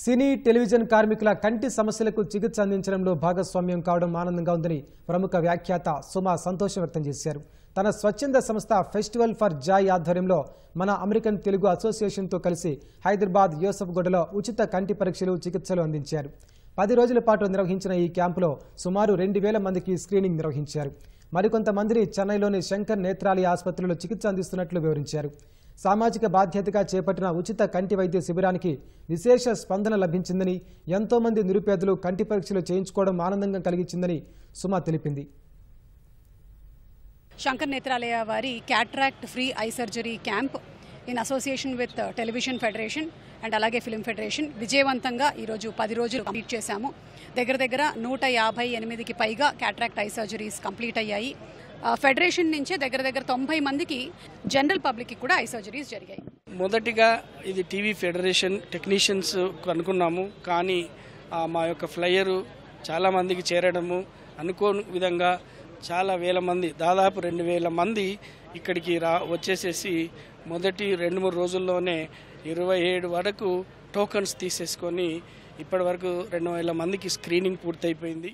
సినీ television కార్మికుల కంటి సమస్యలకు చికిత్స అందించడంలో భాగస్వామ్యం కావడం ఆనందంగా ఉందని ప్రముఖ వ్యాఖ్యాత సుమా సంతోషం వ్యక్తం చేశారు తన స్వచ్ఛంద సంస్థ ఫెస్టివల్ ఫర్ జాయ్ ఆధ్వర్యంలో మన అమెరికన్ తెలుగు అసోసియేషన్తో కలిసి హైదరాబాద్ గొడలో ఉచిత కంటి పరీక్షలు చికిత్సలు అందించారు పది రోజుల పాటు నిర్వహించిన ఈ క్యాంపులో సుమారు రెండు వేల మందికి స్క్రీనింగ్ నిర్వహించారు మరికొంతమందిని చెన్నైలోని శంకర్ నేత్రాలయ ఆసుపత్రిలో చికిత్స అందిస్తున్నట్లు వివరించారు సామాజిక బాధ్యతగా చేపట్టిన ఉచిత కంటి వైద్య శిబిరానికి విశేష స్పందన లభించిందని ఎంతోమంది నిరుపేదలు కంటి పరీక్షలు చేయించుకోవడం ఆనందంగా కలిగించిందని సుమ తెలిపింది శంకర్ నేత్రాలయ వారి cataract free eye surgery camp in association with television federation and అలాగే ఫిలిం ఫెడరేషన్ విజయవంతంగా ఈరోజు పది రోజులు కంప్లీట్ చేశాము దగ్గర దగ్గర నూట యాభై ఎనిమిదికి పైగా క్యాట్రాక్ట్ ఐ సర్జరీస్ కంప్లీట్ అయ్యాయి ఫెడరేషన్ నుంచే దగ్గర దగ్గర తొంభై మందికి జనరల్ పబ్లిక్కి కూడా ఐ సర్జరీస్ జరిగాయి మొదటిగా ఇది టీవీ ఫెడరేషన్ టెక్నీషియన్స్ అనుకున్నాము కానీ మా యొక్క ఫ్లయరు మందికి చేరడము అనుకోని విధంగా చాలా వేల మంది దాదాపు రెండు వేల మంది ఇక్కడికి రా వచ్చేసేసి మొదటి రెండు మూడు రోజుల్లోనే ఇరవై ఏడు వరకు టోకన్స్ తీసేసుకొని ఇప్పటి వరకు రెండు వేల మందికి స్క్రీనింగ్ పూర్తయిపోయింది